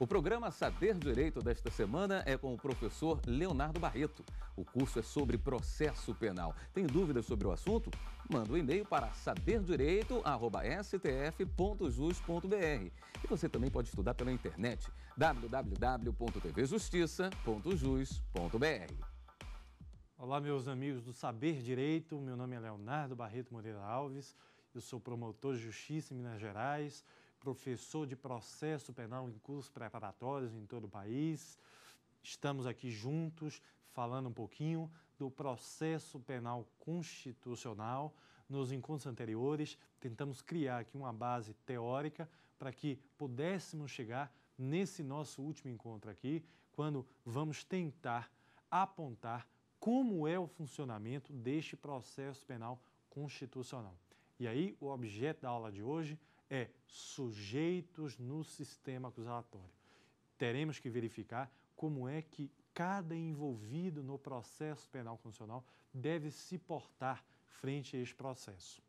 O programa Saber Direito desta semana é com o professor Leonardo Barreto. O curso é sobre processo penal. Tem dúvidas sobre o assunto? Manda um e-mail para saberdireito.stf.jus.br. E você também pode estudar pela internet www.tvjustiça.jus.br. Olá, meus amigos do Saber Direito. Meu nome é Leonardo Barreto Moreira Alves. Eu sou promotor de justiça em Minas Gerais professor de processo penal em cursos preparatórios em todo o país. Estamos aqui juntos falando um pouquinho do processo penal constitucional. Nos encontros anteriores, tentamos criar aqui uma base teórica para que pudéssemos chegar nesse nosso último encontro aqui, quando vamos tentar apontar como é o funcionamento deste processo penal constitucional. E aí, o objeto da aula de hoje é sujeitos no sistema acusatório. Teremos que verificar como é que cada envolvido no processo penal constitucional deve se portar frente a este processo.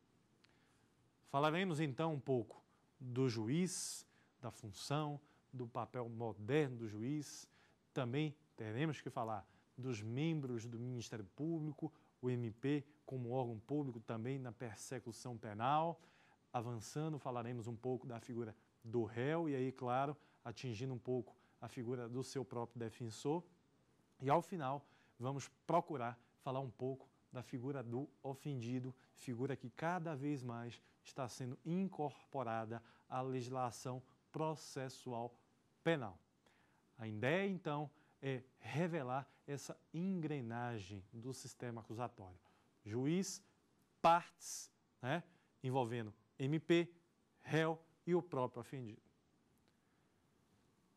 Falaremos então um pouco do juiz, da função, do papel moderno do juiz. Também teremos que falar dos membros do Ministério Público, o MP como órgão público também na persecução penal avançando, falaremos um pouco da figura do réu e aí, claro, atingindo um pouco a figura do seu próprio defensor. E ao final, vamos procurar falar um pouco da figura do ofendido, figura que cada vez mais está sendo incorporada à legislação processual penal. A ideia, então, é revelar essa engrenagem do sistema acusatório. Juiz, partes, né, envolvendo MP, réu e o próprio ofendido.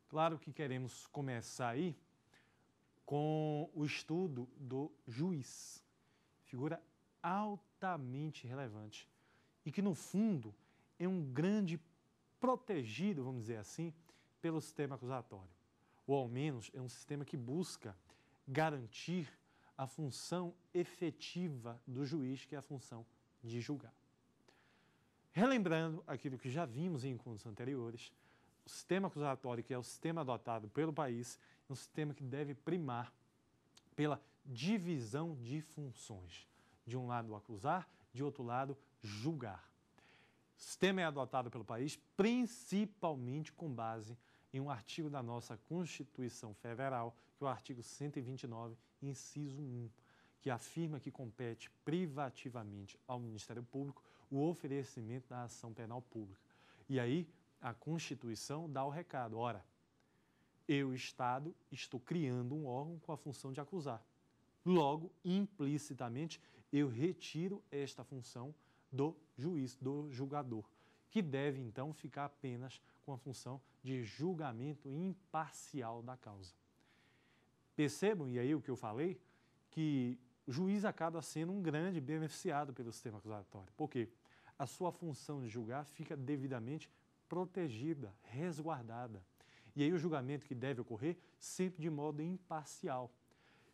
Claro que queremos começar aí com o estudo do juiz, figura altamente relevante e que, no fundo, é um grande protegido, vamos dizer assim, pelo sistema acusatório. Ou, ao menos, é um sistema que busca garantir a função efetiva do juiz, que é a função de julgar. Relembrando aquilo que já vimos em encontros anteriores, o sistema acusatório, que é o sistema adotado pelo país, é um sistema que deve primar pela divisão de funções. De um lado, acusar, de outro lado, julgar. O sistema é adotado pelo país principalmente com base em um artigo da nossa Constituição Federal, que é o artigo 129, inciso 1, que afirma que compete privativamente ao Ministério Público o oferecimento da ação penal pública. E aí a Constituição dá o recado: ora, eu, Estado, estou criando um órgão com a função de acusar. Logo, implicitamente, eu retiro esta função do juiz, do julgador, que deve então ficar apenas com a função de julgamento imparcial da causa. Percebam, e aí o que eu falei, que o juiz acaba sendo um grande beneficiado pelo sistema acusatório. Por quê? a sua função de julgar fica devidamente protegida, resguardada. E aí o julgamento que deve ocorrer sempre de modo imparcial.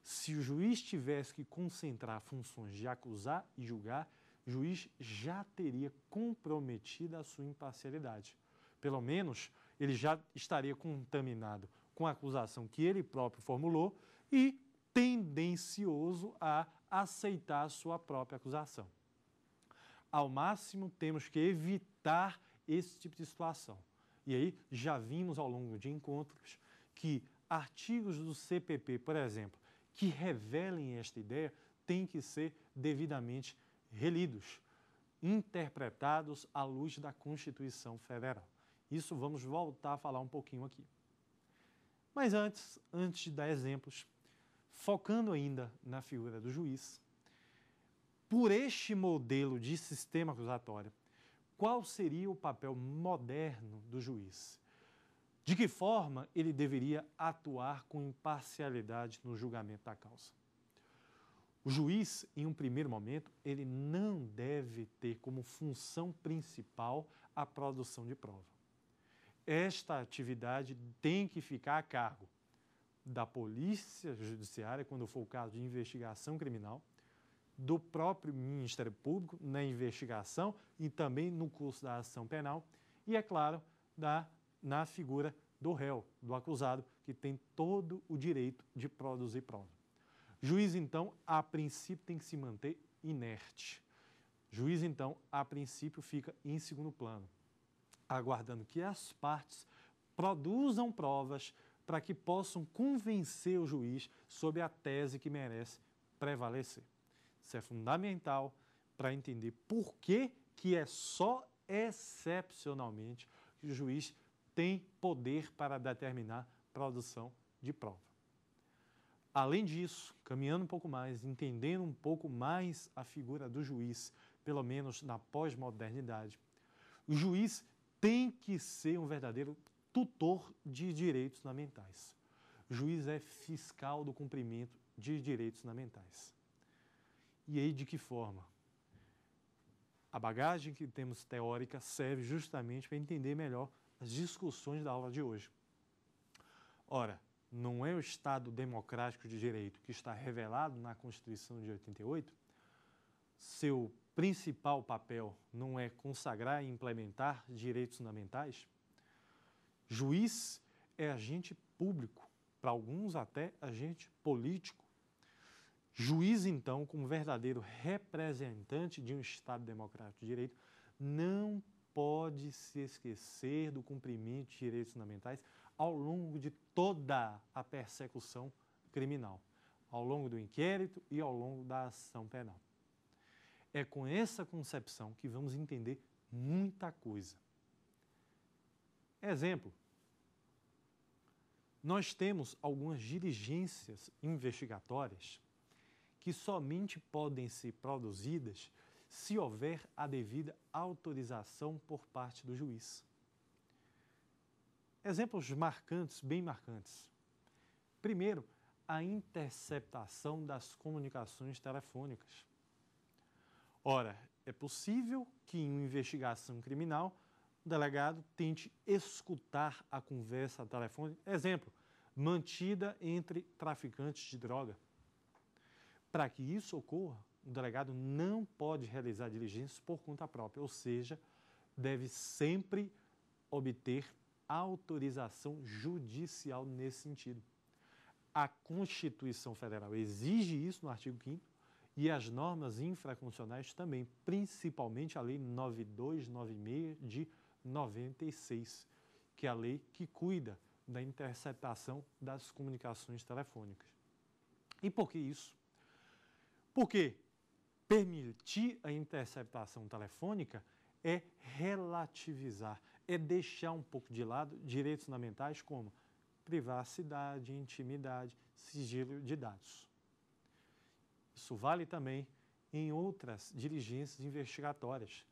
Se o juiz tivesse que concentrar funções de acusar e julgar, o juiz já teria comprometida a sua imparcialidade. Pelo menos ele já estaria contaminado com a acusação que ele próprio formulou e tendencioso a aceitar a sua própria acusação. Ao máximo, temos que evitar esse tipo de situação. E aí, já vimos ao longo de encontros que artigos do CPP, por exemplo, que revelem esta ideia, têm que ser devidamente relidos, interpretados à luz da Constituição Federal. Isso vamos voltar a falar um pouquinho aqui. Mas antes, antes de dar exemplos, focando ainda na figura do juiz, por este modelo de sistema acusatório, qual seria o papel moderno do juiz? De que forma ele deveria atuar com imparcialidade no julgamento da causa? O juiz, em um primeiro momento, ele não deve ter como função principal a produção de prova. Esta atividade tem que ficar a cargo da polícia judiciária, quando for o caso de investigação criminal, do próprio Ministério Público na investigação e também no curso da ação penal, e, é claro, da, na figura do réu, do acusado, que tem todo o direito de produzir prova. Juiz, então, a princípio tem que se manter inerte. Juiz, então, a princípio fica em segundo plano, aguardando que as partes produzam provas para que possam convencer o juiz sobre a tese que merece prevalecer. Isso é fundamental para entender por que, que é só excepcionalmente que o juiz tem poder para determinar produção de prova. Além disso, caminhando um pouco mais, entendendo um pouco mais a figura do juiz, pelo menos na pós-modernidade, o juiz tem que ser um verdadeiro tutor de direitos fundamentais. O juiz é fiscal do cumprimento de direitos fundamentais. E aí de que forma? A bagagem que temos teórica serve justamente para entender melhor as discussões da aula de hoje. Ora, não é o Estado democrático de direito que está revelado na Constituição de 88? Seu principal papel não é consagrar e implementar direitos fundamentais? Juiz é agente público, para alguns até agente político Juiz, então, como verdadeiro representante de um Estado democrático de direito, não pode se esquecer do cumprimento de direitos fundamentais ao longo de toda a persecução criminal, ao longo do inquérito e ao longo da ação penal. É com essa concepção que vamos entender muita coisa. Exemplo: nós temos algumas diligências investigatórias que somente podem ser produzidas se houver a devida autorização por parte do juiz. Exemplos marcantes, bem marcantes. Primeiro, a interceptação das comunicações telefônicas. Ora, é possível que em uma investigação criminal o delegado tente escutar a conversa telefônica, exemplo, mantida entre traficantes de droga. Para que isso ocorra, o delegado não pode realizar diligências por conta própria, ou seja, deve sempre obter autorização judicial nesse sentido. A Constituição Federal exige isso no artigo 5 e as normas infraconstitucionais também, principalmente a Lei 9296 de 96, que é a lei que cuida da interceptação das comunicações telefônicas. E por que isso? Porque permitir a interceptação telefônica é relativizar, é deixar um pouco de lado direitos fundamentais como privacidade, intimidade, sigilo de dados. Isso vale também em outras diligências investigatórias.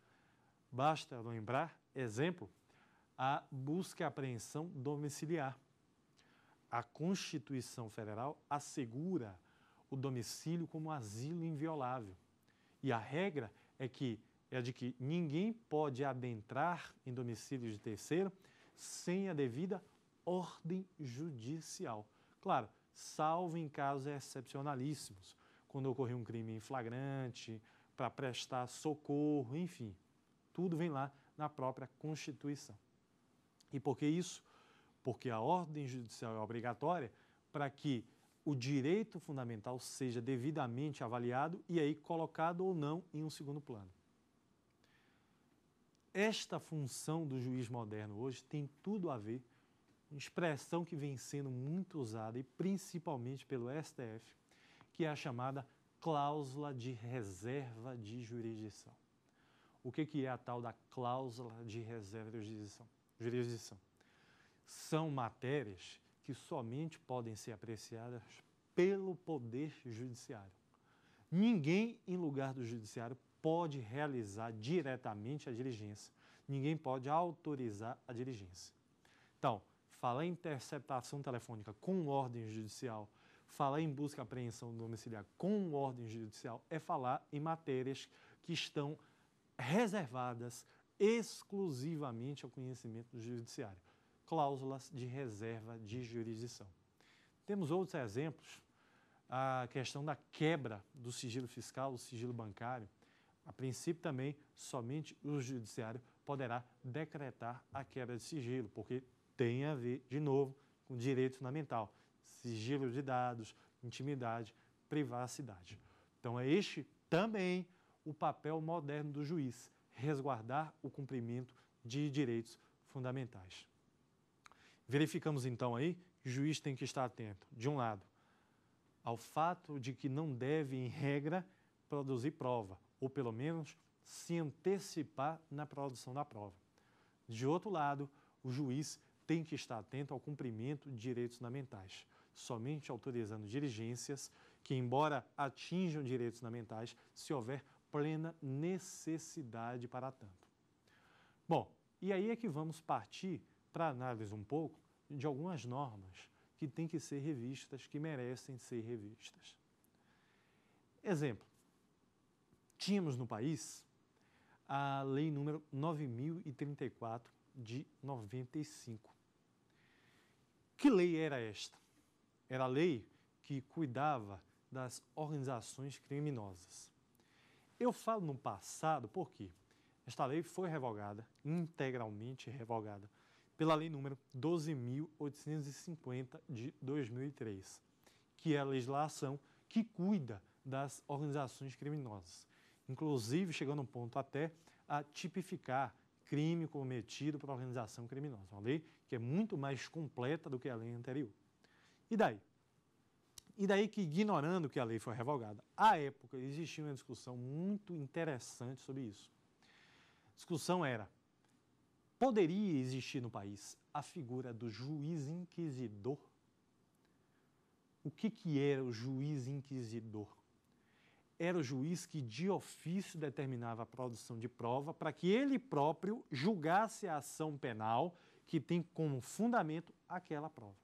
Basta lembrar, exemplo, a busca e apreensão domiciliar. A Constituição Federal assegura o domicílio como asilo inviolável. E a regra é que é de que ninguém pode adentrar em domicílio de terceiro sem a devida ordem judicial. Claro, salvo em casos excepcionalíssimos, quando ocorrer um crime em flagrante, para prestar socorro, enfim. Tudo vem lá na própria Constituição. E por que isso? Porque a ordem judicial é obrigatória para que o direito fundamental seja devidamente avaliado e aí colocado ou não em um segundo plano. Esta função do juiz moderno hoje tem tudo a ver uma expressão que vem sendo muito usada e principalmente pelo STF, que é a chamada cláusula de reserva de jurisdição. O que, que é a tal da cláusula de reserva de jurisdição? jurisdição? São matérias que somente podem ser apreciadas pelo Poder Judiciário. Ninguém, em lugar do Judiciário, pode realizar diretamente a diligência. Ninguém pode autorizar a diligência. Então, falar em interceptação telefônica com ordem judicial, falar em busca e apreensão domiciliar com ordem judicial, é falar em matérias que estão reservadas exclusivamente ao conhecimento do judiciário cláusulas de reserva de jurisdição. Temos outros exemplos, a questão da quebra do sigilo fiscal, do sigilo bancário. A princípio, também, somente o judiciário poderá decretar a quebra de sigilo, porque tem a ver, de novo, com direito fundamental, sigilo de dados, intimidade, privacidade. Então, é este também o papel moderno do juiz, resguardar o cumprimento de direitos fundamentais. Verificamos então aí, o juiz tem que estar atento, de um lado, ao fato de que não deve, em regra, produzir prova, ou pelo menos se antecipar na produção da prova. De outro lado, o juiz tem que estar atento ao cumprimento de direitos fundamentais, somente autorizando diligências que, embora atinjam direitos fundamentais, se houver plena necessidade para tanto. Bom, e aí é que vamos partir para análise um pouco de algumas normas que têm que ser revistas, que merecem ser revistas. Exemplo, tínhamos no país a lei número 9034 de 95. Que lei era esta? Era a lei que cuidava das organizações criminosas. Eu falo no passado porque esta lei foi revogada, integralmente revogada, pela Lei número 12.850 de 2003, que é a legislação que cuida das organizações criminosas, inclusive chegando a um ponto até a tipificar crime cometido por organização criminosa, uma lei que é muito mais completa do que a lei anterior. E daí? E daí que, ignorando que a lei foi revogada, à época existia uma discussão muito interessante sobre isso. A discussão era Poderia existir no país a figura do juiz inquisidor? O que, que era o juiz inquisidor? Era o juiz que de ofício determinava a produção de prova para que ele próprio julgasse a ação penal que tem como fundamento aquela prova.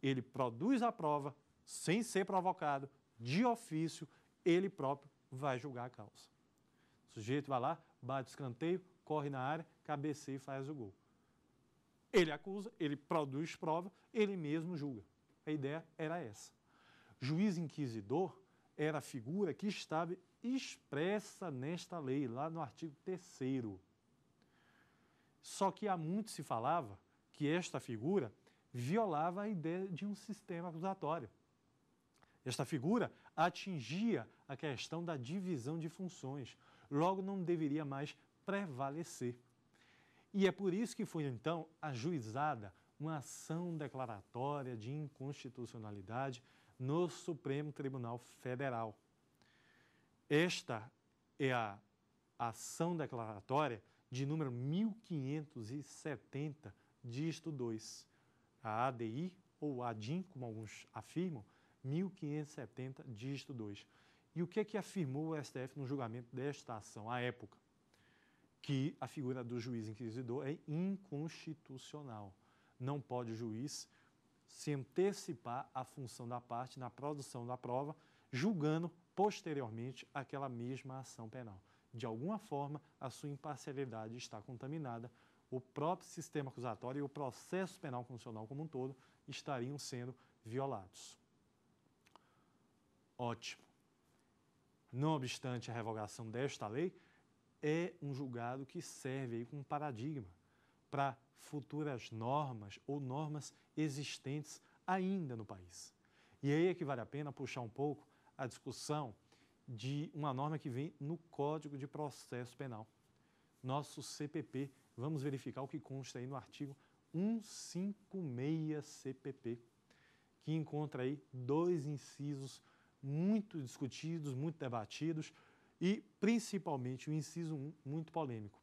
Ele produz a prova sem ser provocado, de ofício, ele próprio vai julgar a causa. O sujeito vai lá, bate o escanteio, corre na área, cabeceia e faz o gol. Ele acusa, ele produz prova, ele mesmo julga. A ideia era essa. Juiz inquisidor era a figura que estava expressa nesta lei, lá no artigo 3. Só que há muito se falava que esta figura violava a ideia de um sistema acusatório. Esta figura atingia a questão da divisão de funções. Logo, não deveria mais prevalecer. E é por isso que foi então ajuizada uma ação declaratória de inconstitucionalidade no Supremo Tribunal Federal. Esta é a ação declaratória de número 1570, dígito 2. A ADI, ou ADIM, como alguns afirmam, 1570, dígito 2. E o que é que afirmou o STF no julgamento desta ação, à época? que a figura do juiz inquisidor é inconstitucional. Não pode o juiz se antecipar à função da parte na produção da prova, julgando posteriormente aquela mesma ação penal. De alguma forma, a sua imparcialidade está contaminada, o próprio sistema acusatório e o processo penal constitucional como um todo estariam sendo violados. Ótimo. Não obstante a revogação desta lei, é um julgado que serve aí como paradigma para futuras normas ou normas existentes ainda no país. E aí é que vale a pena puxar um pouco a discussão de uma norma que vem no Código de Processo Penal. Nosso CPP, vamos verificar o que consta aí no artigo 156 CPP, que encontra aí dois incisos muito discutidos, muito debatidos, e, principalmente, o inciso 1, muito polêmico.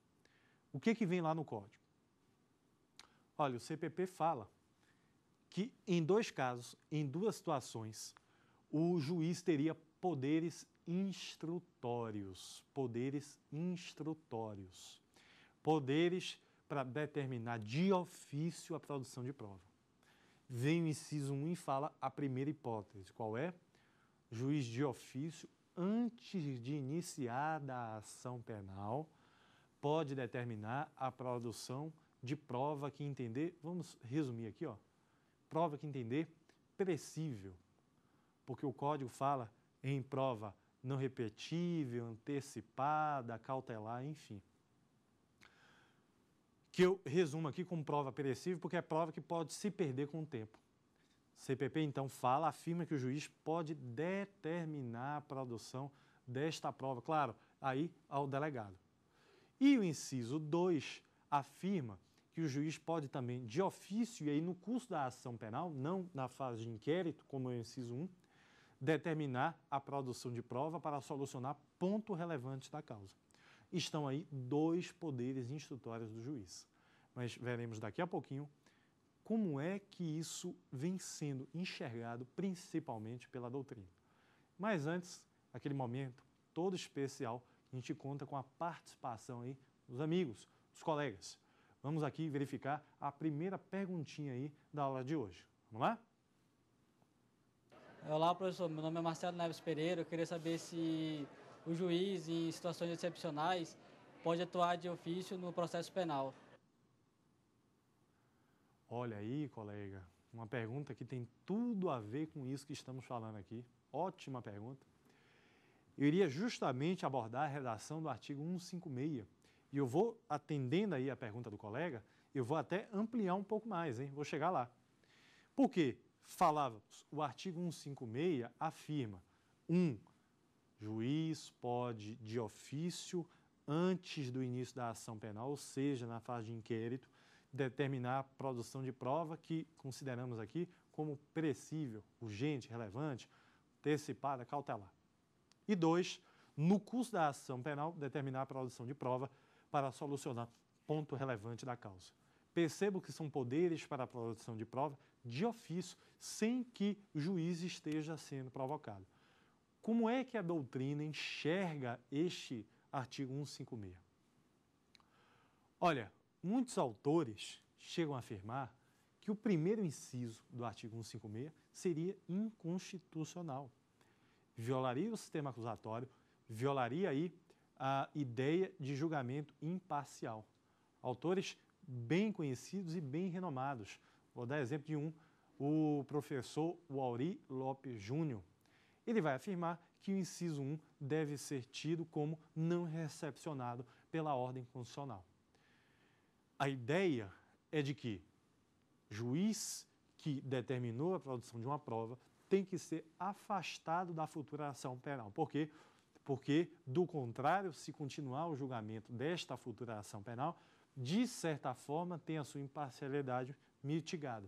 O que, que vem lá no código? Olha, o CPP fala que, em dois casos, em duas situações, o juiz teria poderes instrutórios. Poderes instrutórios. Poderes para determinar de ofício a produção de prova. Vem o inciso 1 e fala a primeira hipótese. Qual é? Juiz de ofício antes de iniciada a ação penal, pode determinar a produção de prova que entender, vamos resumir aqui, ó, prova que entender perecível, porque o código fala em prova não repetível, antecipada, cautelar, enfim. Que eu resumo aqui como prova perecível, porque é prova que pode se perder com o tempo. CPP então fala, afirma que o juiz pode determinar a produção desta prova, claro, aí ao delegado. E o inciso 2 afirma que o juiz pode também, de ofício, e aí no curso da ação penal, não na fase de inquérito, como é o inciso 1, determinar a produção de prova para solucionar ponto relevante da causa. Estão aí dois poderes instrutórios do juiz. Mas veremos daqui a pouquinho como é que isso vem sendo enxergado principalmente pela doutrina. Mas antes, aquele momento todo especial, a gente conta com a participação aí dos amigos, dos colegas. Vamos aqui verificar a primeira perguntinha aí da aula de hoje. Vamos lá? Olá, professor. Meu nome é Marcelo Neves Pereira. Eu queria saber se o juiz, em situações excepcionais, pode atuar de ofício no processo penal. Olha aí, colega, uma pergunta que tem tudo a ver com isso que estamos falando aqui. Ótima pergunta. Eu iria justamente abordar a redação do artigo 156. E eu vou, atendendo aí a pergunta do colega, eu vou até ampliar um pouco mais, hein? Vou chegar lá. Por quê? Falávamos, o artigo 156 afirma: 1. Um, juiz pode, de ofício, antes do início da ação penal, ou seja, na fase de inquérito, determinar a produção de prova que consideramos aqui como pressível, urgente, relevante, antecipada, cautelar. E dois, no curso da ação penal, determinar a produção de prova para solucionar ponto relevante da causa. Percebo que são poderes para a produção de prova de ofício, sem que o juiz esteja sendo provocado. Como é que a doutrina enxerga este artigo 156? Olha, muitos autores chegam a afirmar que o primeiro inciso do artigo 156 seria inconstitucional. Violaria o sistema acusatório, violaria aí a ideia de julgamento imparcial. Autores bem conhecidos e bem renomados. Vou dar exemplo de um, o professor Wauri Lopes Júnior. Ele vai afirmar que o inciso 1 deve ser tido como não recepcionado pela ordem constitucional. A ideia é de que juiz que determinou a produção de uma prova tem que ser afastado da futura ação penal. Por quê? Porque, do contrário, se continuar o julgamento desta futura ação penal, de certa forma tem a sua imparcialidade mitigada.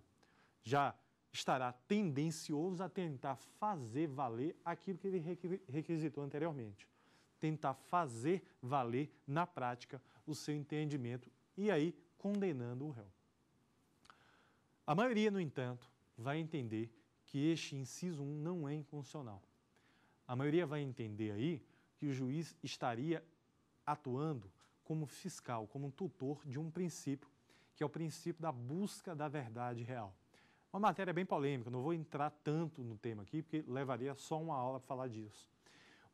Já estará tendencioso a tentar fazer valer aquilo que ele requisitou anteriormente. Tentar fazer valer na prática o seu entendimento. E aí condenando o réu. A maioria, no entanto, vai entender que este inciso 1 não é inconstitucional. A maioria vai entender aí que o juiz estaria atuando como fiscal, como tutor de um princípio, que é o princípio da busca da verdade real. Uma matéria bem polêmica, não vou entrar tanto no tema aqui, porque levaria só uma aula para falar disso.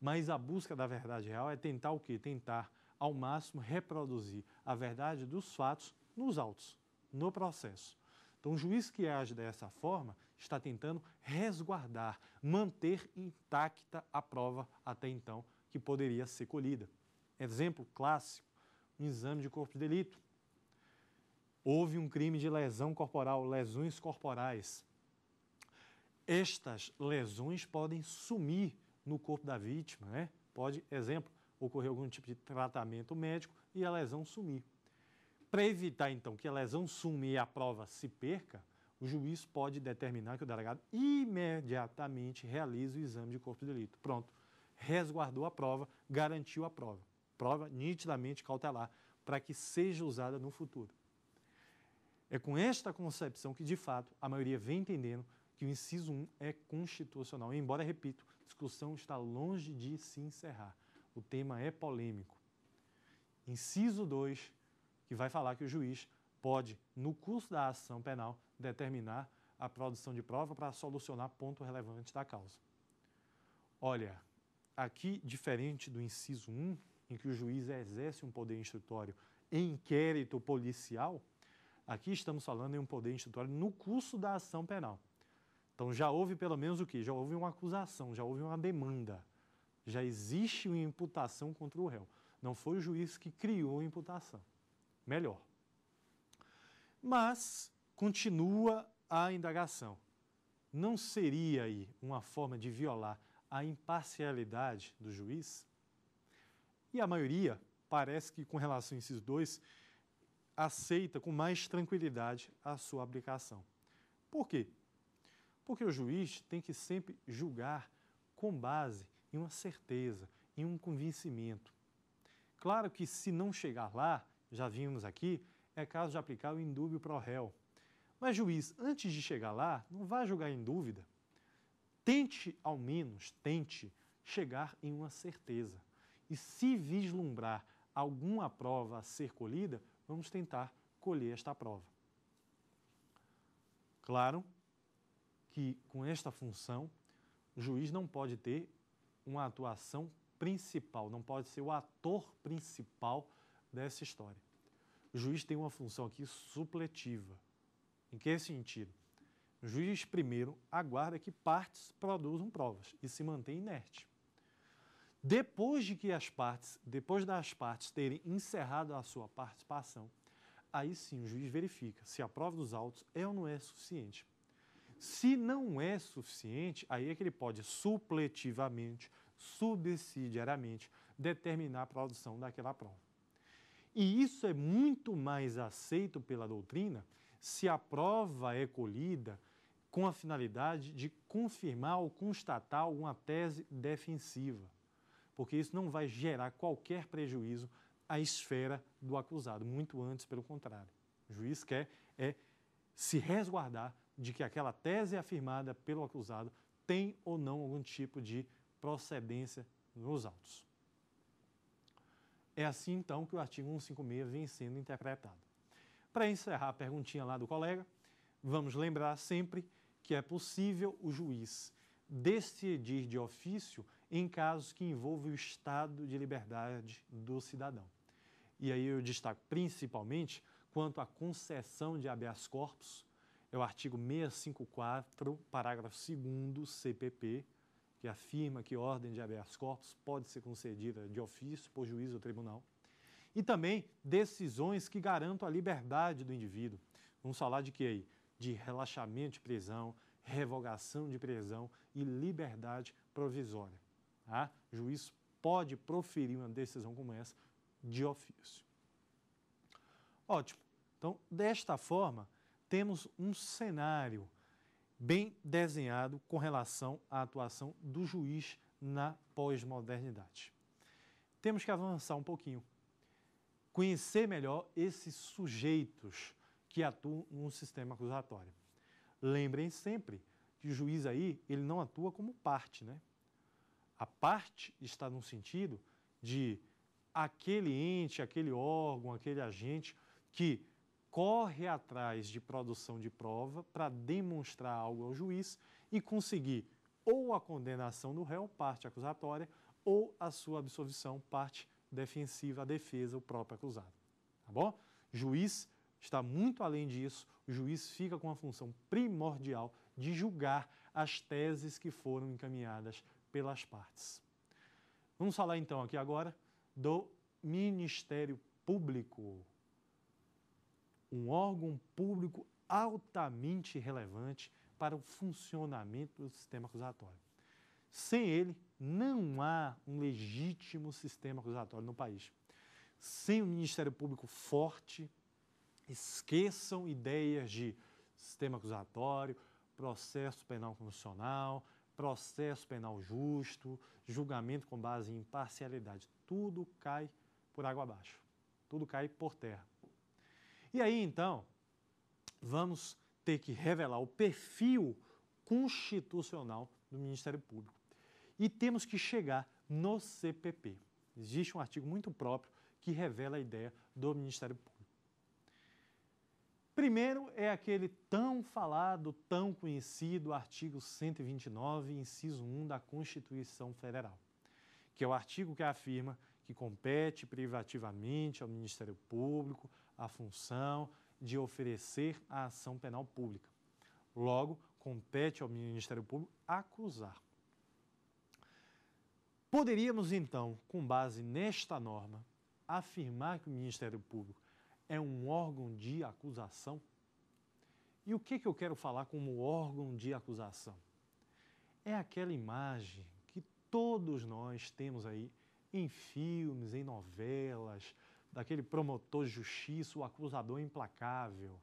Mas a busca da verdade real é tentar o quê? Tentar ao máximo reproduzir a verdade dos fatos nos autos, no processo. Então, o juiz que age dessa forma está tentando resguardar, manter intacta a prova até então que poderia ser colhida. Exemplo clássico: um exame de corpo de delito. Houve um crime de lesão corporal, lesões corporais. Estas lesões podem sumir no corpo da vítima, né? Pode, exemplo, ocorrer algum tipo de tratamento médico e a lesão sumir. Para evitar, então, que a lesão sume e a prova se perca, o juiz pode determinar que o delegado imediatamente realize o exame de corpo de delito. Pronto. Resguardou a prova, garantiu a prova. Prova nitidamente cautelar, para que seja usada no futuro. É com esta concepção que, de fato, a maioria vem entendendo que o inciso 1 é constitucional. Embora, repito, a discussão está longe de se encerrar. O tema é polêmico. Inciso 2 que vai falar que o juiz pode, no curso da ação penal, determinar a produção de prova para solucionar ponto relevante da causa. Olha, aqui, diferente do inciso 1, em que o juiz exerce um poder instrutório em inquérito policial, aqui estamos falando em um poder instrutório no curso da ação penal. Então já houve pelo menos o quê? Já houve uma acusação, já houve uma demanda, já existe uma imputação contra o réu. Não foi o juiz que criou a imputação melhor. Mas continua a indagação. Não seria aí uma forma de violar a imparcialidade do juiz? E a maioria, parece que com relação a esses dois, aceita com mais tranquilidade a sua aplicação. Por quê? Porque o juiz tem que sempre julgar com base em uma certeza, em um convencimento. Claro que se não chegar lá, já vimos aqui, é caso de aplicar o indúbio o réu. Mas, juiz, antes de chegar lá, não vá julgar em dúvida. Tente, ao menos, tente chegar em uma certeza. E se vislumbrar alguma prova a ser colhida, vamos tentar colher esta prova. Claro que com esta função, o juiz não pode ter uma atuação principal, não pode ser o ator principal dessa história. O juiz tem uma função aqui supletiva. Em que sentido? O juiz, primeiro, aguarda que partes produzam provas e se mantém inerte. Depois de que as partes, depois das partes terem encerrado a sua participação, aí sim o juiz verifica se a prova dos autos é ou não é suficiente. Se não é suficiente, aí é que ele pode supletivamente, subsidiariamente, determinar a produção daquela prova. E isso é muito mais aceito pela doutrina se a prova é colhida com a finalidade de confirmar ou constatar alguma tese defensiva, porque isso não vai gerar qualquer prejuízo à esfera do acusado, muito antes, pelo contrário. O juiz quer é se resguardar de que aquela tese afirmada pelo acusado tem ou não algum tipo de procedência nos autos. É assim, então, que o artigo 156 vem sendo interpretado. Para encerrar a perguntinha lá do colega, vamos lembrar sempre que é possível o juiz decidir de ofício em casos que envolvem o estado de liberdade do cidadão. E aí eu destaco principalmente quanto à concessão de habeas corpus, é o artigo 654, parágrafo 2 CPP, que afirma que ordem de habeas corpus pode ser concedida de ofício por juiz ou tribunal, e também decisões que garantam a liberdade do indivíduo. Vamos falar de que aí? De relaxamento de prisão, revogação de prisão e liberdade provisória. Tá? O juiz pode proferir uma decisão como essa de ofício. Ótimo. Então, desta forma, temos um cenário bem desenhado com relação à atuação do juiz na pós-modernidade. Temos que avançar um pouquinho, conhecer melhor esses sujeitos que atuam no sistema acusatório. Lembrem sempre que o juiz aí, ele não atua como parte, né? A parte está no sentido de aquele ente, aquele órgão, aquele agente que corre atrás de produção de prova para demonstrar algo ao juiz e conseguir ou a condenação do réu, parte acusatória, ou a sua absolvição, parte defensiva, a defesa, o próprio acusado. Tá bom? Juiz está muito além disso, o juiz fica com a função primordial de julgar as teses que foram encaminhadas pelas partes. Vamos falar então aqui agora do Ministério Público um órgão público altamente relevante para o funcionamento do sistema acusatório. Sem ele, não há um legítimo sistema acusatório no país. Sem um Ministério Público forte, esqueçam ideias de sistema acusatório, processo penal constitucional, processo penal justo, julgamento com base em imparcialidade. Tudo cai por água abaixo. Tudo cai por terra. E aí então, vamos ter que revelar o perfil constitucional do Ministério Público. E temos que chegar no CPP. Existe um artigo muito próprio que revela a ideia do Ministério Público. Primeiro é aquele tão falado, tão conhecido artigo 129, inciso 1 da Constituição Federal, que é o artigo que afirma que compete privativamente ao Ministério Público a função de oferecer a ação penal pública. Logo, compete ao Ministério Público acusar. Poderíamos, então, com base nesta norma, afirmar que o Ministério Público é um órgão de acusação? E o que, que eu quero falar como órgão de acusação? É aquela imagem que todos nós temos aí em filmes, em novelas, daquele promotor de justiça, o acusador implacável.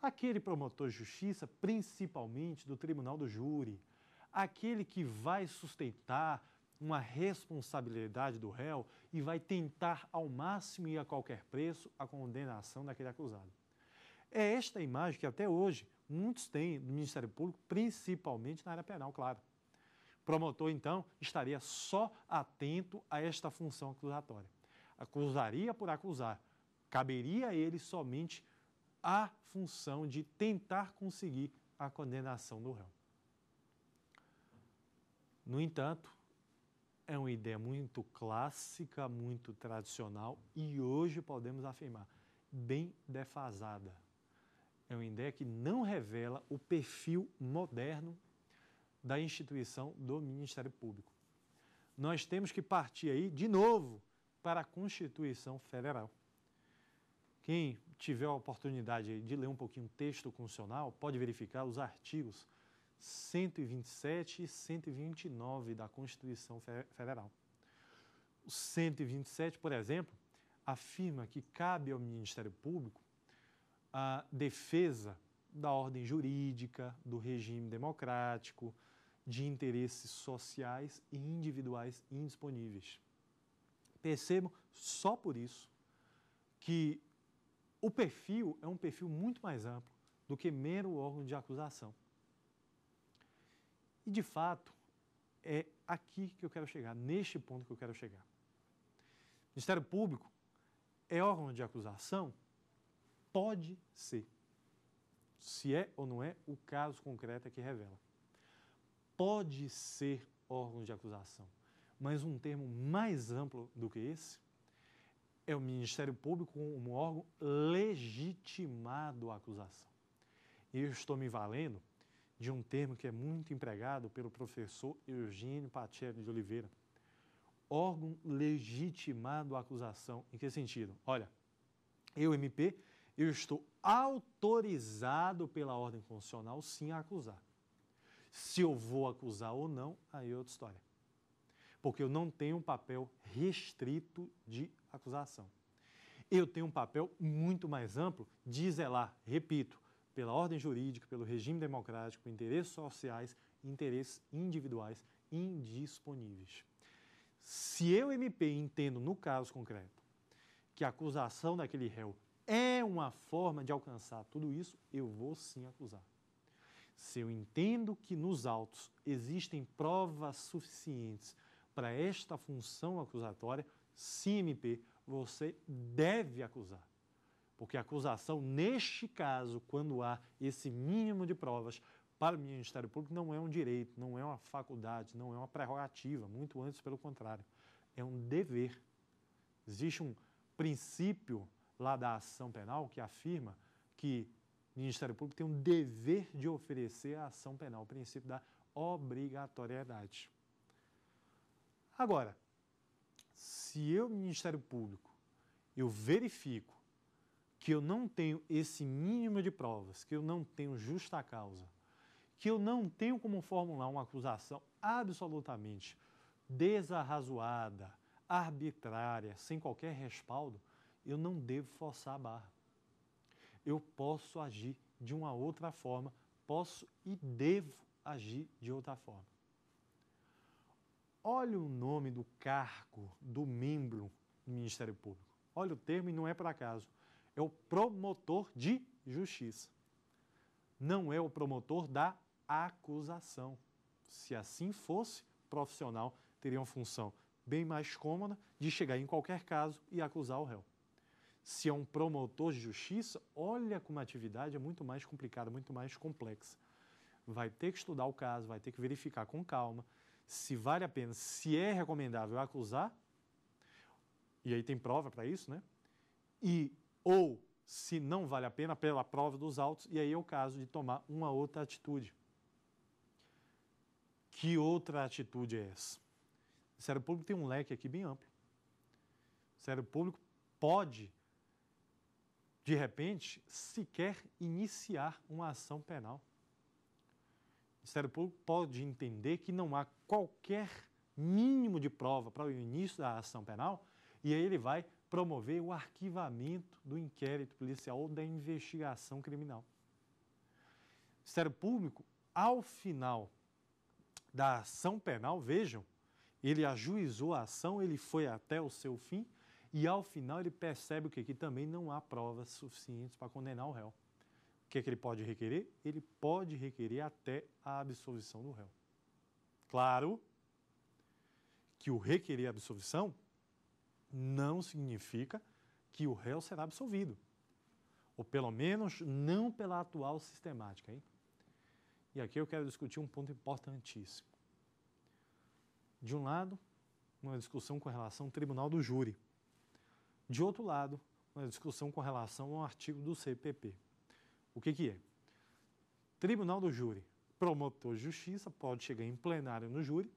Aquele promotor de justiça, principalmente do tribunal do júri, aquele que vai sustentar uma responsabilidade do réu e vai tentar ao máximo e a qualquer preço a condenação daquele acusado. É esta imagem que até hoje muitos têm do Ministério Público, principalmente na área penal, claro. O promotor, então, estaria só atento a esta função acusatória acusaria por acusar. Caberia a ele somente a função de tentar conseguir a condenação do réu. No entanto, é uma ideia muito clássica, muito tradicional e hoje podemos afirmar, bem defasada. É uma ideia que não revela o perfil moderno da instituição do Ministério Público. Nós temos que partir aí, de novo, para a Constituição Federal. Quem tiver a oportunidade de ler um pouquinho o texto constitucional, pode verificar os artigos 127 e 129 da Constituição Federal. O 127, por exemplo, afirma que cabe ao Ministério Público a defesa da ordem jurídica, do regime democrático, de interesses sociais e individuais indisponíveis. Percebam só por isso que o perfil é um perfil muito mais amplo do que mero órgão de acusação. E, de fato, é aqui que eu quero chegar, neste ponto que eu quero chegar. O Ministério Público é órgão de acusação? Pode ser. Se é ou não é, o caso concreto é que revela. Pode ser órgão de acusação mas um termo mais amplo do que esse é o Ministério Público como um órgão legitimado à acusação. E eu estou me valendo de um termo que é muito empregado pelo professor Eugênio Pacheco de Oliveira. Órgão legitimado à acusação. Em que sentido? Olha, eu, MP, eu estou autorizado pela ordem constitucional sim a acusar. Se eu vou acusar ou não, aí é outra história porque eu não tenho um papel restrito de acusação. Eu tenho um papel muito mais amplo de zelar, repito, pela ordem jurídica, pelo regime democrático, interesses sociais, interesses individuais indisponíveis. Se eu, MP, entendo no caso concreto que a acusação daquele réu é uma forma de alcançar tudo isso, eu vou sim acusar. Se eu entendo que nos autos existem provas suficientes para esta função acusatória, CMP, você deve acusar. Porque a acusação, neste caso, quando há esse mínimo de provas, para o Ministério Público não é um direito, não é uma faculdade, não é uma prerrogativa, muito antes, pelo contrário, é um dever. Existe um princípio lá da ação penal que afirma que o Ministério Público tem um dever de oferecer a ação penal, o princípio da obrigatoriedade. Agora, se eu, Ministério Público, eu verifico que eu não tenho esse mínimo de provas, que eu não tenho justa causa, que eu não tenho como formular uma acusação absolutamente desarrazoada, arbitrária, sem qualquer respaldo, eu não devo forçar a barra. Eu posso agir de uma outra forma, posso e devo agir de outra forma. Olha o nome do cargo, do membro do Ministério Público. Olha o termo e não é por acaso. É o promotor de justiça. Não é o promotor da acusação. Se assim fosse, profissional teria uma função bem mais cômoda de chegar em qualquer caso e acusar o réu. Se é um promotor de justiça, olha como a atividade é muito mais complicada, muito mais complexa. Vai ter que estudar o caso, vai ter que verificar com calma, se vale a pena, se é recomendável acusar, e aí tem prova para isso, né? E ou se não vale a pena pela prova dos autos, e aí é o caso de tomar uma outra atitude. Que outra atitude é essa? O Ministério Público tem um leque aqui bem amplo. O Ministério Público pode, de repente, sequer iniciar uma ação penal. Ministério Público pode entender que não há qualquer mínimo de prova para o início da ação penal e aí ele vai promover o arquivamento do inquérito policial ou da investigação criminal. O Ministério Público, ao final da ação penal, vejam, ele ajuizou a ação, ele foi até o seu fim e ao final ele percebe o quê? que também não há provas suficientes para condenar o réu que, é que ele pode requerer? Ele pode requerer até a absolvição do réu. Claro que o requerer a absolvição não significa que o réu será absolvido, ou pelo menos não pela atual sistemática. Hein? E aqui eu quero discutir um ponto importantíssimo. De um lado, uma discussão com relação ao tribunal do júri. De outro lado, uma discussão com relação ao artigo do CPP. O que, que é? Tribunal do Júri. Promotor de justiça pode chegar em plenário no júri,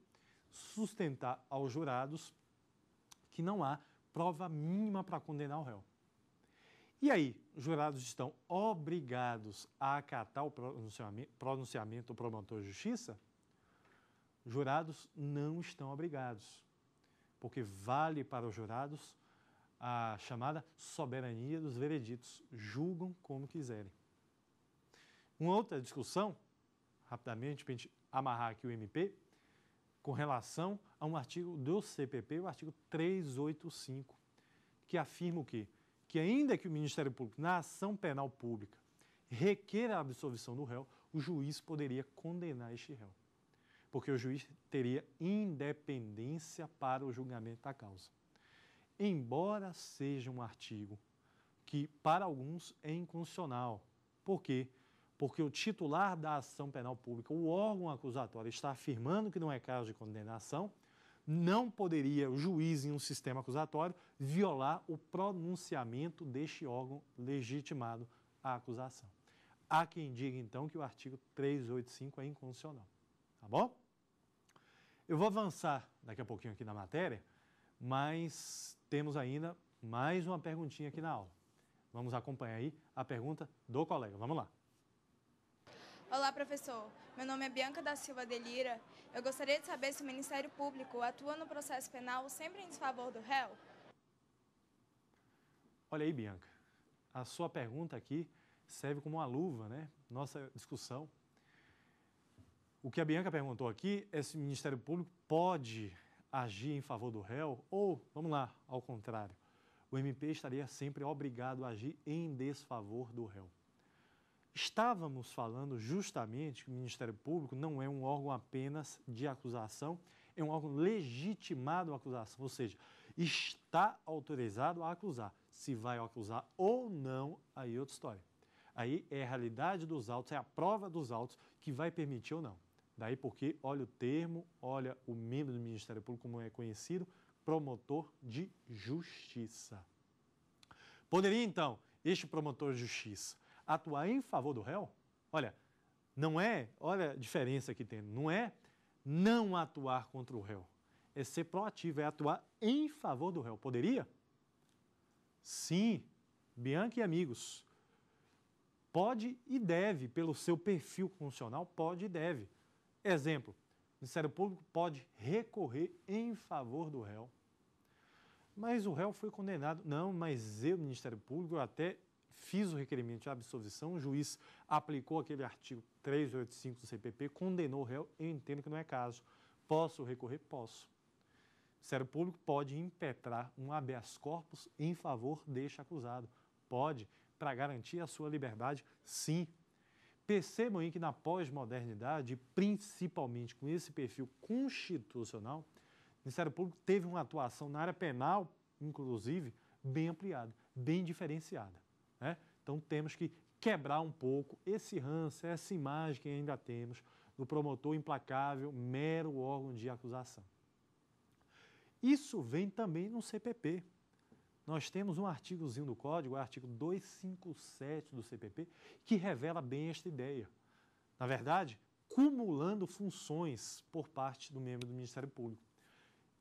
sustentar aos jurados que não há prova mínima para condenar o réu. E aí, os jurados estão obrigados a acatar o pronunciamento, pronunciamento do promotor de justiça? Jurados não estão obrigados, porque vale para os jurados a chamada soberania dos vereditos, julgam como quiserem. Uma outra discussão, rapidamente, para a gente amarrar aqui o MP, com relação a um artigo do CPP, o artigo 385, que afirma o quê? Que ainda que o Ministério Público, na ação penal pública, requeira a absolvição do réu, o juiz poderia condenar este réu, porque o juiz teria independência para o julgamento da causa. Embora seja um artigo que, para alguns, é inconstitucional. Por quê? Porque porque o titular da ação penal pública, o órgão acusatório, está afirmando que não é caso de condenação, não poderia o juiz, em um sistema acusatório, violar o pronunciamento deste órgão legitimado à acusação. Há quem diga, então, que o artigo 385 é inconstitucional. Tá bom? Eu vou avançar daqui a pouquinho aqui na matéria, mas temos ainda mais uma perguntinha aqui na aula. Vamos acompanhar aí a pergunta do colega. Vamos lá. Olá, professor. Meu nome é Bianca da Silva Delira. Eu gostaria de saber se o Ministério Público atua no processo penal sempre em desfavor do réu. Olha aí, Bianca. A sua pergunta aqui serve como uma luva, né? Nossa discussão. O que a Bianca perguntou aqui é se o Ministério Público pode agir em favor do réu ou, vamos lá, ao contrário, o MP estaria sempre obrigado a agir em desfavor do réu. Estávamos falando justamente que o Ministério Público não é um órgão apenas de acusação, é um órgão legitimado à acusação, ou seja, está autorizado a acusar. Se vai acusar ou não, aí é outra história. Aí é a realidade dos autos, é a prova dos autos que vai permitir ou não. Daí porque, olha o termo, olha o membro do Ministério Público, como é conhecido, promotor de justiça. Poderia, então, este promotor de justiça atuar em favor do réu, olha, não é, olha a diferença que tem, não é não atuar contra o réu, é ser proativo, é atuar em favor do réu. Poderia? Sim, Bianca e amigos, pode e deve, pelo seu perfil funcional, pode e deve. Exemplo, o Ministério Público pode recorrer em favor do réu. Mas o réu foi condenado. Não, mas eu, Ministério Público, até fiz o requerimento de absolvição, o juiz aplicou aquele artigo 385 do CPP, condenou o réu, eu entendo que não é caso. Posso recorrer? Posso. O Ministério Público pode impetrar um habeas corpus em favor deste acusado. Pode, para garantir a sua liberdade, sim. Percebam aí que na pós-modernidade, principalmente com esse perfil constitucional, o Ministério Público teve uma atuação na área penal, inclusive, bem ampliada, bem diferenciada. Né? Então temos que quebrar um pouco esse ranço, essa imagem que ainda temos do promotor implacável, mero órgão de acusação. Isso vem também no CPP. Nós temos um artigozinho do Código, o artigo 257 do CPP, que revela bem esta ideia. Na verdade, cumulando funções por parte do membro do Ministério Público.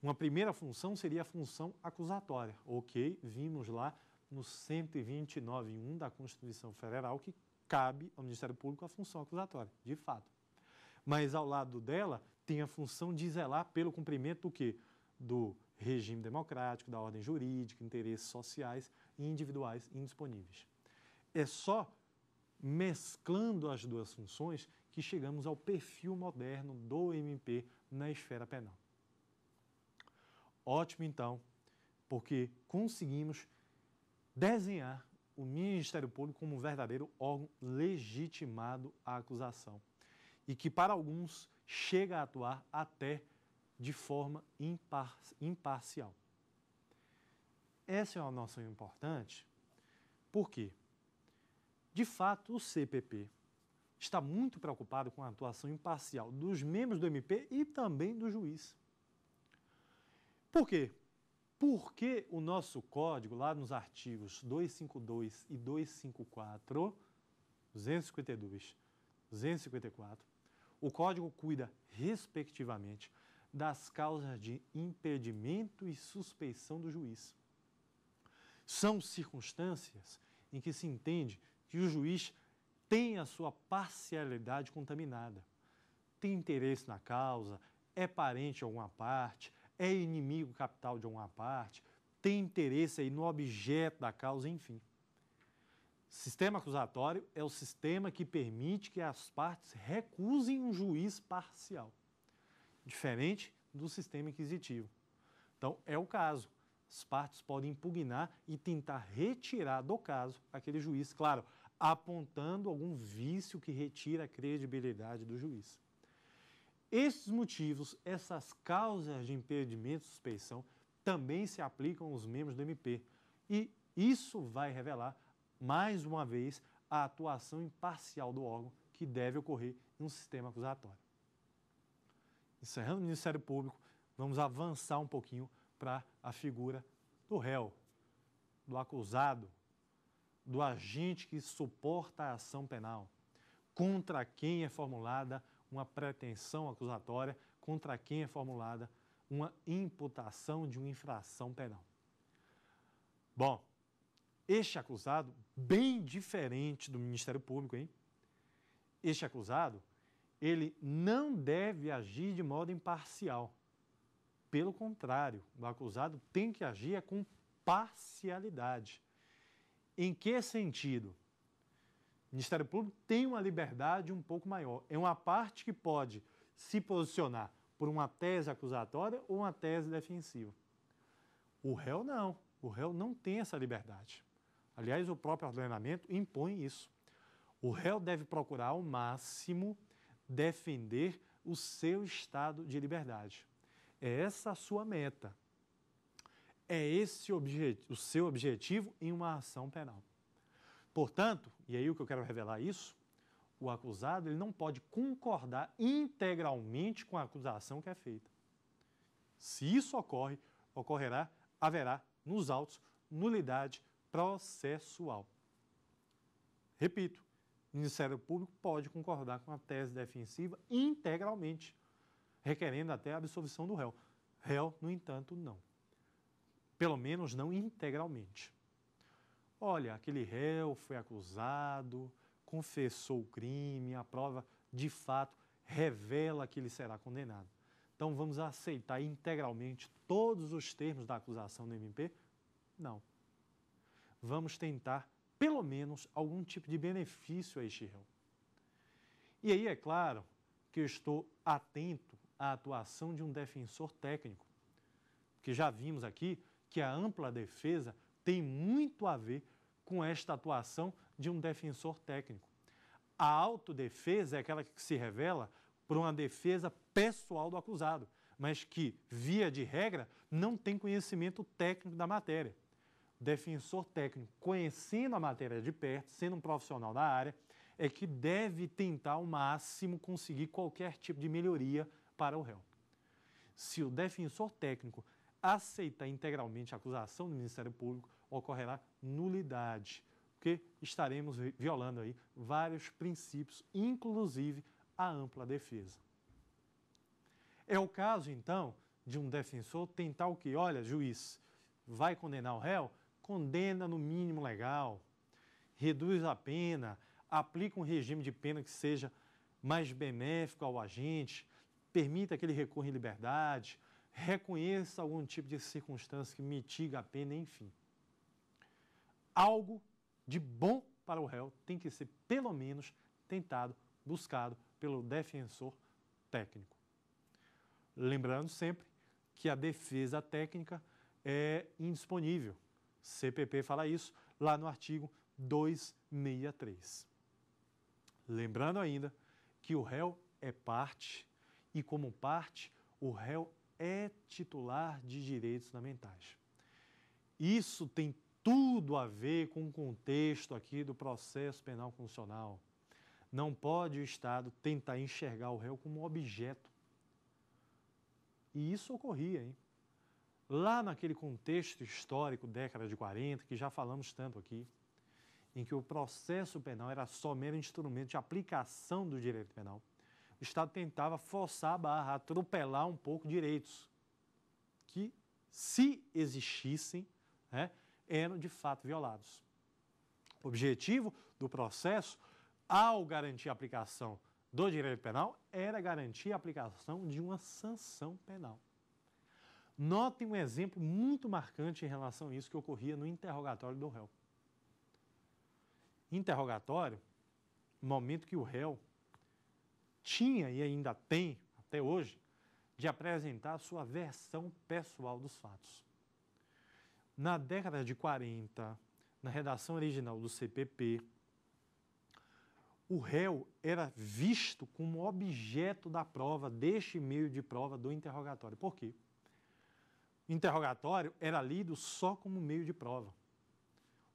Uma primeira função seria a função acusatória. Ok, vimos lá no 129.1 da Constituição Federal que cabe ao Ministério Público a função acusatória, de fato. Mas ao lado dela tem a função de zelar pelo cumprimento do quê? Do regime democrático, da ordem jurídica, interesses sociais e individuais indisponíveis. É só mesclando as duas funções que chegamos ao perfil moderno do MP na esfera penal. Ótimo então, porque conseguimos desenhar o Ministério Público como um verdadeiro órgão legitimado à acusação e que, para alguns, chega a atuar até de forma impar imparcial. Essa é uma noção importante, porque, de fato, o CPP está muito preocupado com a atuação imparcial dos membros do MP e também do juiz. Por quê? Por que o nosso código, lá nos artigos 252 e 254, 252, 254, o código cuida, respectivamente, das causas de impedimento e suspeição do juiz. São circunstâncias em que se entende que o juiz tem a sua parcialidade contaminada, tem interesse na causa, é parente de alguma parte, é inimigo capital de alguma parte, tem interesse aí no objeto da causa, enfim. Sistema acusatório é o sistema que permite que as partes recusem um juiz parcial, diferente do sistema inquisitivo. Então, é o caso. As partes podem impugnar e tentar retirar do caso aquele juiz, claro, apontando algum vício que retira a credibilidade do juiz. Esses motivos, essas causas de impedimento e suspeição também se aplicam aos membros do MP. E isso vai revelar, mais uma vez, a atuação imparcial do órgão que deve ocorrer em um sistema acusatório. Encerrando o Ministério Público, vamos avançar um pouquinho para a figura do réu, do acusado, do agente que suporta a ação penal, contra quem é formulada uma pretensão acusatória contra quem é formulada uma imputação de uma infração penal. Bom, este acusado, bem diferente do Ministério Público, hein? Este acusado, ele não deve agir de modo imparcial. Pelo contrário, o acusado tem que agir com parcialidade. Em que sentido? O Ministério Público tem uma liberdade um pouco maior. É uma parte que pode se posicionar por uma tese acusatória ou uma tese defensiva. O réu não. O réu não tem essa liberdade. Aliás, o próprio ordenamento impõe isso. O réu deve procurar ao máximo defender o seu estado de liberdade. É essa a sua meta. É esse o seu objetivo em uma ação penal. Portanto, e aí o que eu quero revelar é isso? O acusado ele não pode concordar integralmente com a acusação que é feita. Se isso ocorre, ocorrerá, haverá nos autos nulidade processual. Repito, o Ministério Público pode concordar com a tese defensiva integralmente, requerendo até a absolvição do réu. Réu, no entanto, não. Pelo menos não integralmente olha, aquele réu foi acusado, confessou o crime, a prova de fato revela que ele será condenado. Então vamos aceitar integralmente todos os termos da acusação do MP? Não. Vamos tentar, pelo menos, algum tipo de benefício a este réu. E aí é claro que eu estou atento à atuação de um defensor técnico, porque já vimos aqui que a ampla defesa tem muito a ver com esta atuação de um defensor técnico. A autodefesa é aquela que se revela por uma defesa pessoal do acusado, mas que, via de regra, não tem conhecimento técnico da matéria. O defensor técnico, conhecendo a matéria de perto, sendo um profissional da área, é que deve tentar ao máximo conseguir qualquer tipo de melhoria para o réu. Se o defensor técnico aceitar integralmente a acusação do Ministério Público, ocorrerá nulidade, porque estaremos violando aí vários princípios, inclusive a ampla defesa. É o caso, então, de um defensor tentar o que? Olha, juiz, vai condenar o réu? Condena no mínimo legal, reduz a pena, aplica um regime de pena que seja mais benéfico ao agente, permita que ele recorra em liberdade, reconheça algum tipo de circunstância que mitiga a pena, enfim algo de bom para o réu tem que ser, pelo menos, tentado, buscado pelo defensor técnico. Lembrando sempre que a defesa técnica é indisponível. CPP fala isso lá no artigo 263. Lembrando ainda que o réu é parte e, como parte, o réu é titular de direitos fundamentais. Isso tem tudo a ver com o contexto aqui do processo penal constitucional. Não pode o Estado tentar enxergar o réu como objeto. E isso ocorria, hein? Lá naquele contexto histórico, década de 40, que já falamos tanto aqui, em que o processo penal era só mero instrumento de aplicação do direito penal, o Estado tentava forçar a barra, atropelar um pouco direitos que, se existissem, né, eram de fato violados. O objetivo do processo, ao garantir a aplicação do direito penal, era garantir a aplicação de uma sanção penal. Notem um exemplo muito marcante em relação a isso que ocorria no interrogatório do réu. Interrogatório, momento que o réu tinha e ainda tem até hoje de apresentar sua versão pessoal dos fatos. Na década de 40, na redação original do CPP, o réu era visto como objeto da prova, deste meio de prova do interrogatório. Por quê? O interrogatório era lido só como meio de prova.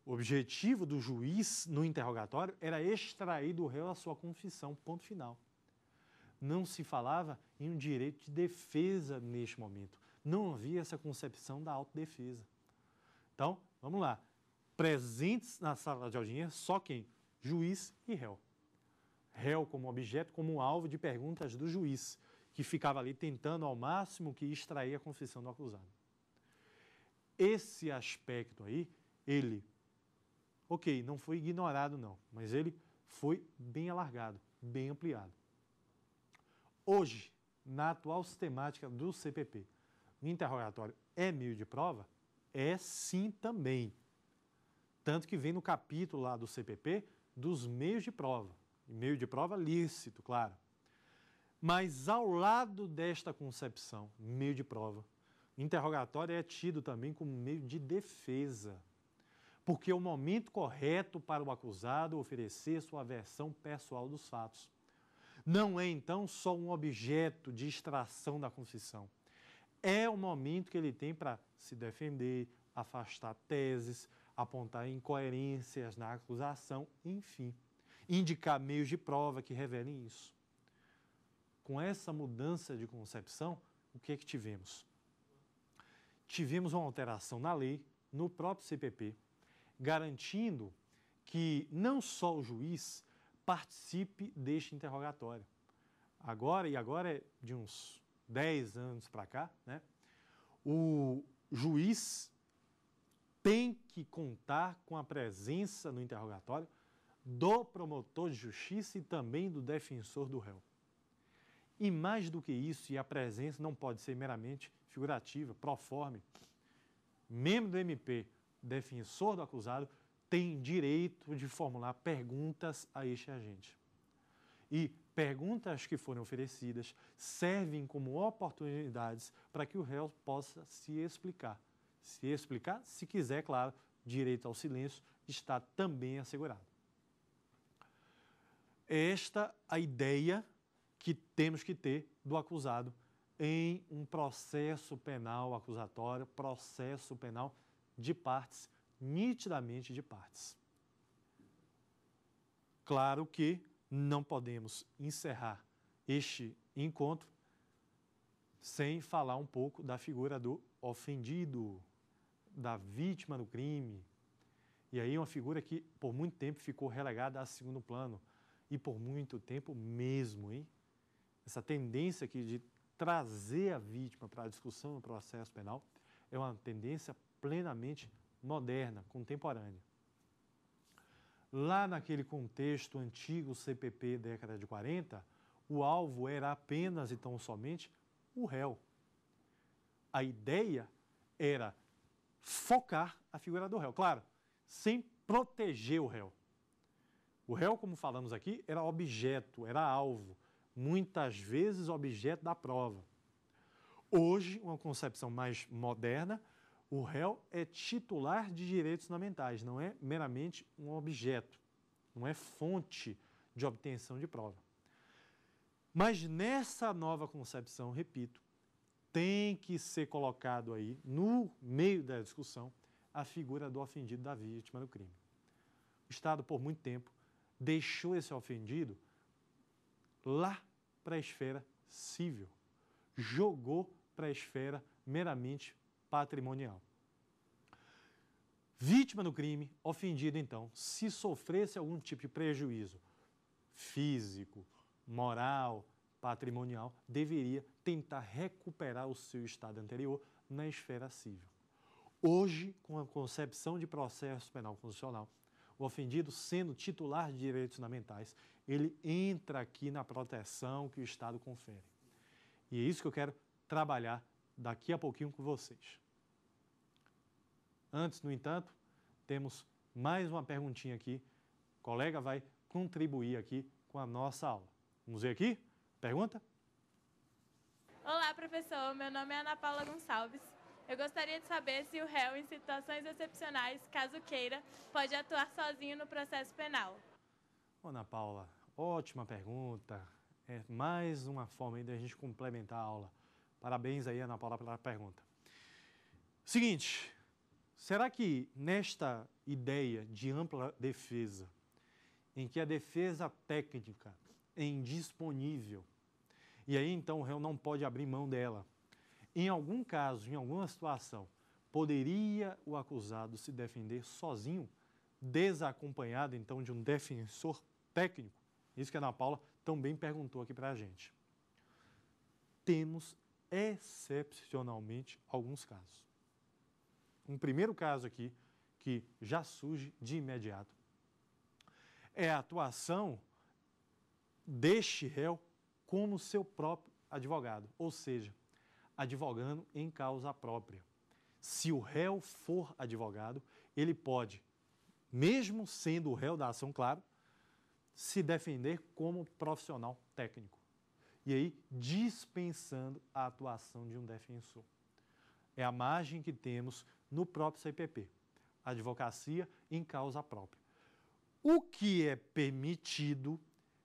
O objetivo do juiz no interrogatório era extrair do réu a sua confissão, ponto final. Não se falava em um direito de defesa neste momento. Não havia essa concepção da autodefesa. Então, vamos lá. Presentes na sala de audiência só quem? Juiz e réu. Réu como objeto, como alvo de perguntas do juiz, que ficava ali tentando ao máximo que extrair a confissão do acusado. Esse aspecto aí, ele, ok, não foi ignorado não, mas ele foi bem alargado, bem ampliado. Hoje, na atual sistemática do CPP, o interrogatório é meio de prova, é sim também. Tanto que vem no capítulo lá do CPP dos meios de prova. E meio de prova lícito, claro. Mas ao lado desta concepção, meio de prova, interrogatório é tido também como meio de defesa. Porque é o momento correto para o acusado oferecer sua versão pessoal dos fatos. Não é então só um objeto de extração da confissão é o momento que ele tem para se defender, afastar teses, apontar incoerências na acusação, enfim, indicar meios de prova que revelem isso. Com essa mudança de concepção, o que é que tivemos? Tivemos uma alteração na lei, no próprio CPP, garantindo que não só o juiz participe deste interrogatório. Agora, e agora é de uns 10 anos para cá, né? o juiz tem que contar com a presença no interrogatório do promotor de justiça e também do defensor do réu. E mais do que isso, e a presença não pode ser meramente figurativa, proforme, membro do MP, defensor do acusado, tem direito de formular perguntas a este agente. E perguntas que foram oferecidas servem como oportunidades para que o réu possa se explicar. Se explicar, se quiser, claro, direito ao silêncio está também assegurado. Esta a ideia que temos que ter do acusado em um processo penal acusatório, processo penal de partes, nitidamente de partes. Claro que não podemos encerrar este encontro sem falar um pouco da figura do ofendido, da vítima do crime. E aí, uma figura que por muito tempo ficou relegada a segundo plano. E por muito tempo mesmo, hein? Essa tendência aqui de trazer a vítima para a discussão no processo penal é uma tendência plenamente moderna, contemporânea. Lá naquele contexto antigo CPP década de 40, o alvo era apenas e tão somente o réu. A ideia era focar a figura do réu, claro, sem proteger o réu. O réu, como falamos aqui, era objeto, era alvo, muitas vezes objeto da prova. Hoje, uma concepção mais moderna o réu é titular de direitos fundamentais, não é meramente um objeto, não é fonte de obtenção de prova. Mas nessa nova concepção, repito, tem que ser colocado aí, no meio da discussão, a figura do ofendido da vítima do crime. O Estado, por muito tempo, deixou esse ofendido lá para a esfera civil, jogou para a esfera meramente patrimonial. Vítima do crime, ofendido então, se sofresse algum tipo de prejuízo físico, moral, patrimonial, deveria tentar recuperar o seu estado anterior na esfera civil. Hoje, com a concepção de processo penal constitucional, o ofendido sendo titular de direitos fundamentais, ele entra aqui na proteção que o Estado confere. E é isso que eu quero trabalhar daqui a pouquinho com vocês. Antes, no entanto, temos mais uma perguntinha aqui. O colega vai contribuir aqui com a nossa aula. Vamos ver aqui? Pergunta? Olá, professor. Meu nome é Ana Paula Gonçalves. Eu gostaria de saber se o réu, em situações excepcionais, caso queira, pode atuar sozinho no processo penal. Ana Paula, ótima pergunta. É mais uma forma de a gente complementar a aula. Parabéns aí, Ana Paula, pela pergunta. Seguinte, será que nesta ideia de ampla defesa, em que a defesa técnica é indisponível, e aí então o réu não pode abrir mão dela, em algum caso, em alguma situação, poderia o acusado se defender sozinho, desacompanhado então de um defensor técnico? Isso que a Ana Paula também perguntou aqui para a gente. Temos excepcionalmente alguns casos. Um primeiro caso aqui que já surge de imediato é a atuação deste réu como seu próprio advogado, ou seja, advogando em causa própria. Se o réu for advogado, ele pode, mesmo sendo o réu da ação, claro, se defender como profissional técnico e aí dispensando a atuação de um defensor. É a margem que temos no próprio CPP, advocacia em causa própria. O que é permitido,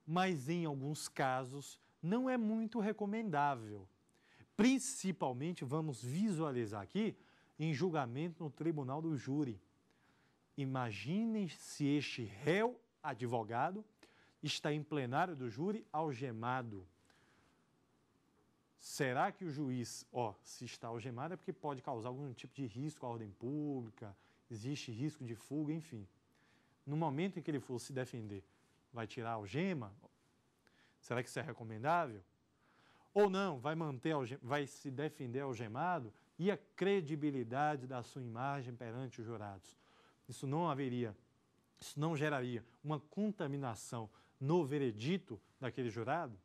mas em alguns casos não é muito recomendável. Principalmente, vamos visualizar aqui, em julgamento no tribunal do júri. Imaginem se este réu advogado está em plenário do júri algemado. Será que o juiz, ó, se está algemado é porque pode causar algum tipo de risco à ordem pública, existe risco de fuga, enfim. No momento em que ele for se defender, vai tirar a algema? Será que isso é recomendável? Ou não, vai manter, vai se defender algemado e a credibilidade da sua imagem perante os jurados. Isso não haveria, isso não geraria uma contaminação no veredito daquele jurado?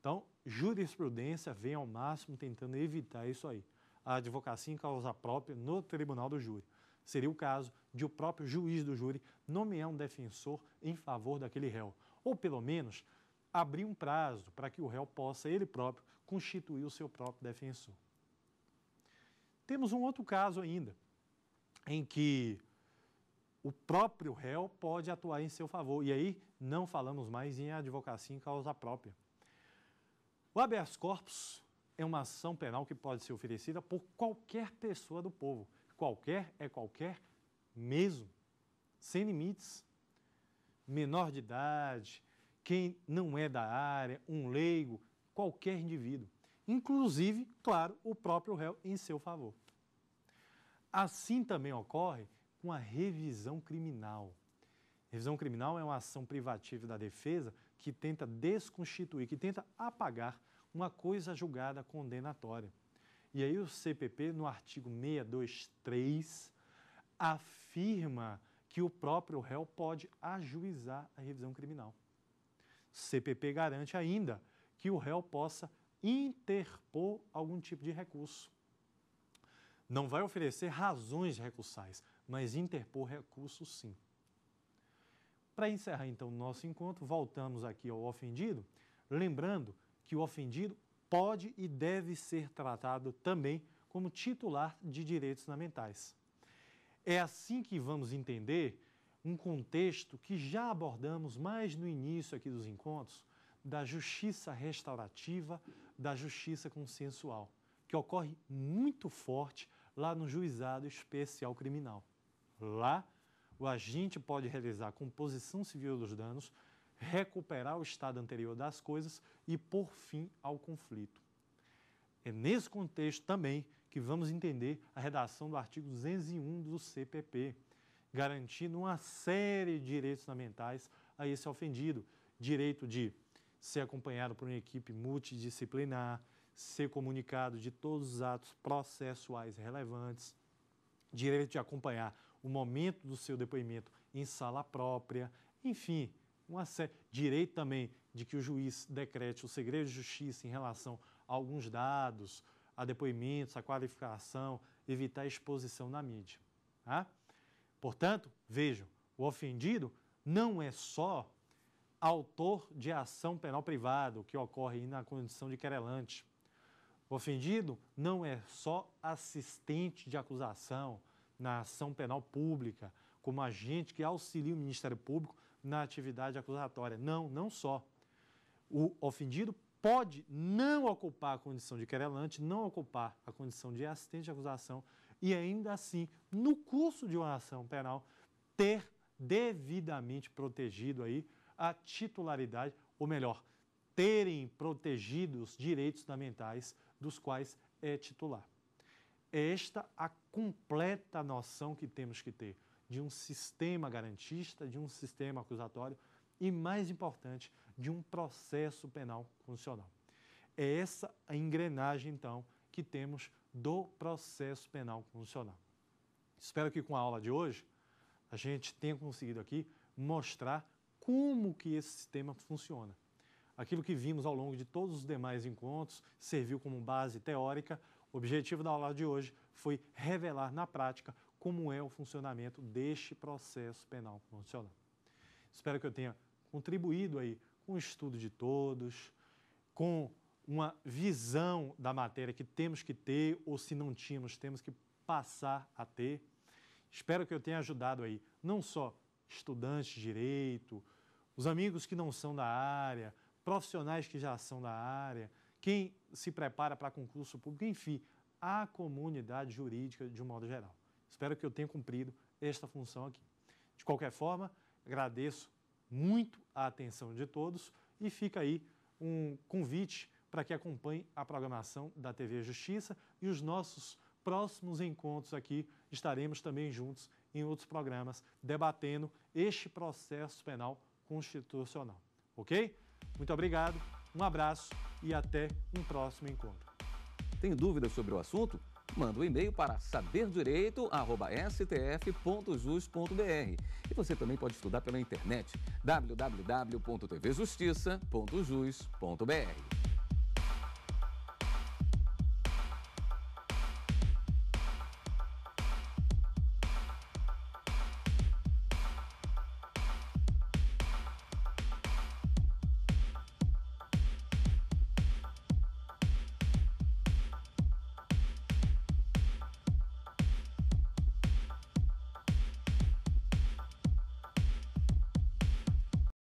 Então, jurisprudência vem ao máximo tentando evitar isso aí. A advocacia em causa própria no tribunal do júri. Seria o caso de o próprio juiz do júri nomear um defensor em favor daquele réu. Ou, pelo menos, abrir um prazo para que o réu possa, ele próprio, constituir o seu próprio defensor. Temos um outro caso ainda, em que o próprio réu pode atuar em seu favor. E aí não falamos mais em advocacia em causa própria. O habeas corpus é uma ação penal que pode ser oferecida por qualquer pessoa do povo. Qualquer é qualquer mesmo, sem limites. Menor de idade, quem não é da área, um leigo, qualquer indivíduo. Inclusive, claro, o próprio réu em seu favor. Assim também ocorre com a revisão criminal. Revisão criminal é uma ação privativa da defesa que tenta desconstituir, que tenta apagar uma coisa julgada condenatória. E aí o CPP, no artigo 623, afirma que o próprio réu pode ajuizar a revisão criminal. O CPP garante ainda que o réu possa interpor algum tipo de recurso. Não vai oferecer razões recursais, mas interpor recurso sim. Para encerrar então o nosso encontro, voltamos aqui ao ofendido, lembrando que o ofendido pode e deve ser tratado também como titular de direitos fundamentais. É assim que vamos entender um contexto que já abordamos mais no início aqui dos encontros, da justiça restaurativa, da justiça consensual, que ocorre muito forte lá no juizado especial criminal. Lá o agente pode realizar a composição civil dos danos, recuperar o estado anterior das coisas e por fim ao conflito. É nesse contexto também que vamos entender a redação do artigo 201 do CPP, garantindo uma série de direitos fundamentais a esse ofendido: direito de ser acompanhado por uma equipe multidisciplinar, ser comunicado de todos os atos processuais relevantes, direito de acompanhar o momento do seu depoimento em sala própria, enfim, uma série, direito também de que o juiz decrete o segredo de justiça em relação a alguns dados, a depoimentos, a qualificação, evitar exposição na mídia. Tá? Portanto, vejam, o ofendido não é só autor de ação penal privada, o que ocorre na condição de querelante. O ofendido não é só assistente de acusação, na ação penal pública, como agente que auxilia o Ministério Público na atividade acusatória. Não, não só. O ofendido pode não ocupar a condição de querelante, não ocupar a condição de assistente de acusação e ainda assim, no curso de uma ação penal, ter devidamente protegido aí a titularidade, ou melhor, terem protegido os direitos fundamentais dos quais é titular. É esta a completa noção que temos que ter de um sistema garantista, de um sistema acusatório e, mais importante, de um processo penal funcional. É essa a engrenagem, então, que temos do processo penal funcional. Espero que com a aula de hoje a gente tenha conseguido aqui mostrar como que esse sistema funciona. Aquilo que vimos ao longo de todos os demais encontros serviu como base teórica o objetivo da aula de hoje foi revelar na prática como é o funcionamento deste processo penal constitucional. Espero que eu tenha contribuído aí com o estudo de todos, com uma visão da matéria que temos que ter ou se não tínhamos, temos que passar a ter. Espero que eu tenha ajudado aí não só estudantes de direito, os amigos que não são da área, profissionais que já são da área, quem se prepara para concurso público, enfim, a comunidade jurídica de um modo geral. Espero que eu tenha cumprido esta função aqui. De qualquer forma, agradeço muito a atenção de todos e fica aí um convite para que acompanhe a programação da TV Justiça e os nossos próximos encontros aqui estaremos também juntos em outros programas debatendo este processo penal constitucional. Ok? Muito obrigado. Um abraço e até um próximo encontro. Tem dúvidas sobre o assunto? Manda um e-mail para saberdireito.stf.jus.br. E você também pode estudar pela internet www.tvjustiça.jus.br.